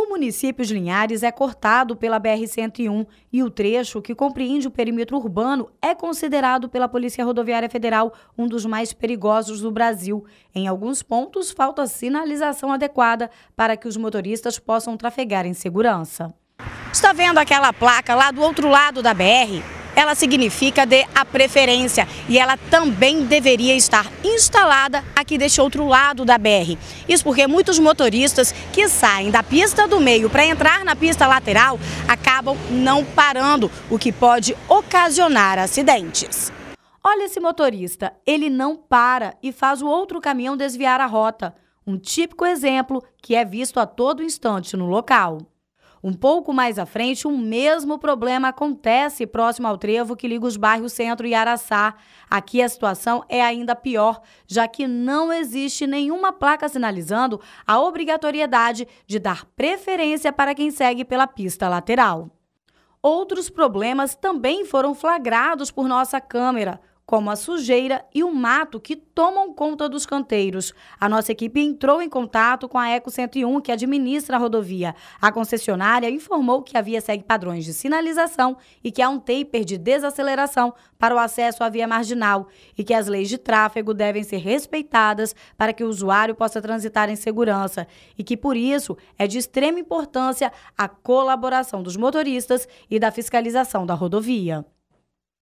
O município de Linhares é cortado pela BR-101 e o trecho, que compreende o perímetro urbano, é considerado pela Polícia Rodoviária Federal um dos mais perigosos do Brasil. Em alguns pontos, falta sinalização adequada para que os motoristas possam trafegar em segurança. Está vendo aquela placa lá do outro lado da BR? ela significa de a preferência e ela também deveria estar instalada aqui deste outro lado da BR. Isso porque muitos motoristas que saem da pista do meio para entrar na pista lateral acabam não parando, o que pode ocasionar acidentes. Olha esse motorista, ele não para e faz o outro caminhão desviar a rota. Um típico exemplo que é visto a todo instante no local. Um pouco mais à frente, o um mesmo problema acontece próximo ao trevo que liga os bairros Centro e Araçá. Aqui a situação é ainda pior, já que não existe nenhuma placa sinalizando a obrigatoriedade de dar preferência para quem segue pela pista lateral. Outros problemas também foram flagrados por nossa câmera como a sujeira e o mato que tomam conta dos canteiros. A nossa equipe entrou em contato com a Eco 101, que administra a rodovia. A concessionária informou que a via segue padrões de sinalização e que há um taper de desaceleração para o acesso à via marginal e que as leis de tráfego devem ser respeitadas para que o usuário possa transitar em segurança e que, por isso, é de extrema importância a colaboração dos motoristas e da fiscalização da rodovia.